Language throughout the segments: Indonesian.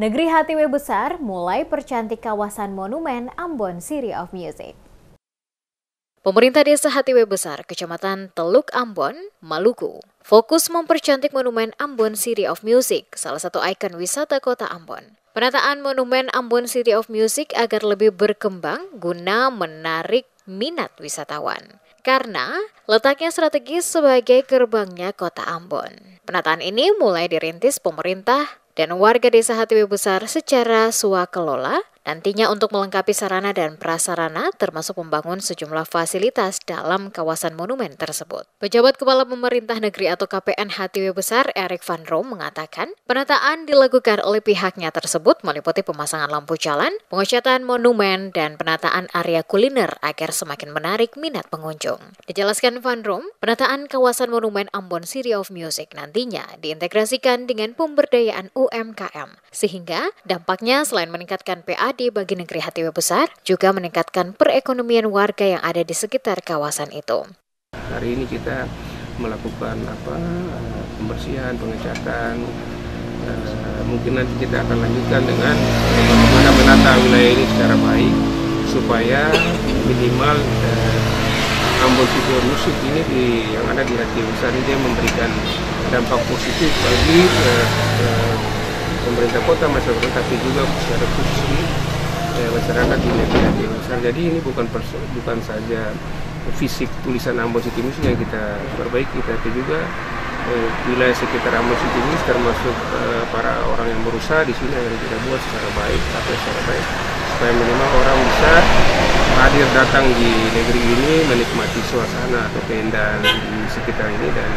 Negeri Hatiwe Besar mulai percantik kawasan monumen Ambon City of Music. Pemerintah Desa Hatiwe Besar, Kecamatan Teluk Ambon, Maluku, fokus mempercantik monumen Ambon City of Music, salah satu ikon wisata kota Ambon. Penataan monumen Ambon City of Music agar lebih berkembang guna menarik minat wisatawan. Karena letaknya strategis sebagai gerbangnya kota Ambon. Penataan ini mulai dirintis pemerintah dan warga desa HTW Besar secara suakelola Nantinya untuk melengkapi sarana dan prasarana termasuk membangun sejumlah fasilitas dalam kawasan monumen tersebut. Pejabat Kepala Pemerintah Negeri atau KPN HTW Besar Erik Van Rom mengatakan penataan dilakukan oleh pihaknya tersebut meliputi pemasangan lampu jalan, pengecatan monumen, dan penataan area kuliner agar semakin menarik minat pengunjung. Dijelaskan Van Rom, penataan kawasan monumen Ambon City of Music nantinya diintegrasikan dengan pemberdayaan UMKM, sehingga dampaknya selain meningkatkan PAD berarti bagi negeri Hatiwe Besar, juga meningkatkan perekonomian warga yang ada di sekitar kawasan itu. Hari ini kita melakukan apa pembersihan, pengecatan. E, mungkin nanti kita akan lanjutkan dengan bagaimana menata wilayah ini secara baik supaya minimal e, eh, Ambon Video Musik ini di, yang ada di Hati Besar ini memberikan dampak positif bagi e, e, pemerintah kota, masyarakat, tapi juga secara khusus di eh, masyarakat di media besar. Jadi ini bukan perso, bukan saja fisik tulisan Ambon City News yang kita perbaiki, tapi juga eh, wilayah sekitar Ambon City News termasuk eh, para orang yang berusaha di sini yang kita buat secara baik, atau secara baik supaya minimal orang bisa hadir datang di negeri ini menikmati suasana atau keindahan di sekitar ini dan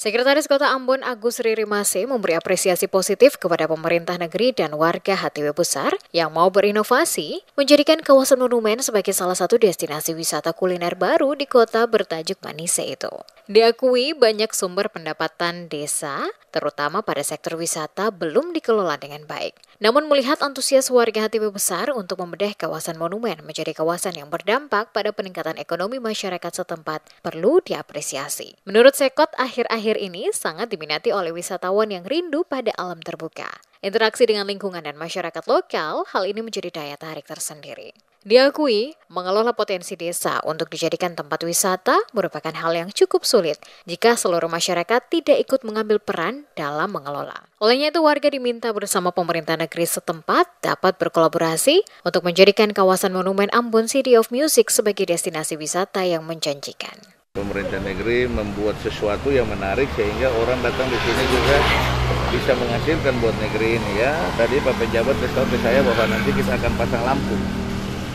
Sekretaris Kota Ambon Agus Riri Mase memberi apresiasi positif kepada pemerintah negeri dan warga HTW Besar yang mau berinovasi menjadikan kawasan monumen sebagai salah satu destinasi wisata kuliner baru di kota bertajuk Manise itu. Diakui banyak sumber pendapatan desa, terutama pada sektor wisata, belum dikelola dengan baik. Namun melihat antusias warga hati besar untuk membedah kawasan monumen menjadi kawasan yang berdampak pada peningkatan ekonomi masyarakat setempat perlu diapresiasi. Menurut Sekot, akhir-akhir ini sangat diminati oleh wisatawan yang rindu pada alam terbuka. Interaksi dengan lingkungan dan masyarakat lokal, hal ini menjadi daya tarik tersendiri. Diakui, mengelola potensi desa untuk dijadikan tempat wisata merupakan hal yang cukup sulit jika seluruh masyarakat tidak ikut mengambil peran dalam mengelola. Olehnya itu warga diminta bersama pemerintah negeri setempat dapat berkolaborasi untuk menjadikan kawasan Monumen Ambon City of Music sebagai destinasi wisata yang menjanjikan. Pemerintah negeri membuat sesuatu yang menarik sehingga orang datang di sini juga bisa menghasilkan buat negeri ini ya. Tadi Pak pejabat beritahu ke saya bahwa nanti kita akan pasang lampu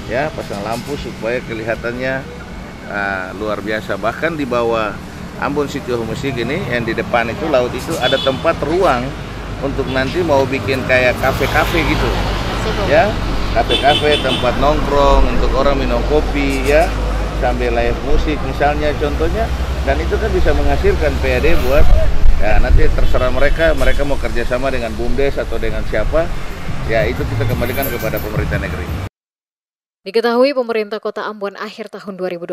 ya pasang lampu supaya kelihatannya uh, luar biasa bahkan di bawah Ambon City Homesik ini yang di depan itu laut itu ada tempat ruang untuk nanti mau bikin kayak kafe-kafe gitu ya kafe-kafe tempat nongkrong untuk orang minum kopi ya sambil live musik misalnya contohnya dan itu kan bisa menghasilkan PAD buat ya nanti terserah mereka mereka mau kerjasama dengan BUMDes atau dengan siapa ya itu kita kembalikan kepada pemerintah negeri Diketahui pemerintah kota Ambon akhir tahun 2012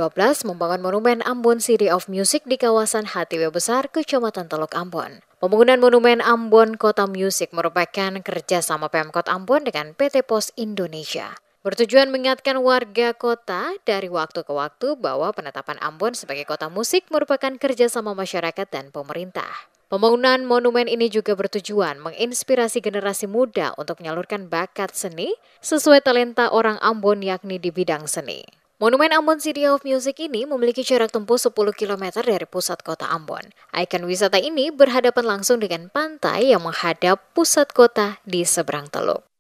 membangun monumen Ambon City of Music di kawasan HTW Besar, Kecamatan Teluk Ambon. Pembangunan monumen Ambon Kota Music merupakan kerjasama Pemkot Ambon dengan PT Pos Indonesia. Bertujuan mengingatkan warga kota dari waktu ke waktu bahwa penetapan Ambon sebagai kota musik merupakan kerjasama masyarakat dan pemerintah. Pembangunan monumen ini juga bertujuan menginspirasi generasi muda untuk menyalurkan bakat seni sesuai talenta orang Ambon yakni di bidang seni. Monumen Ambon City of Music ini memiliki jarak tempuh 10 km dari pusat kota Ambon. Ikon wisata ini berhadapan langsung dengan pantai yang menghadap pusat kota di seberang teluk.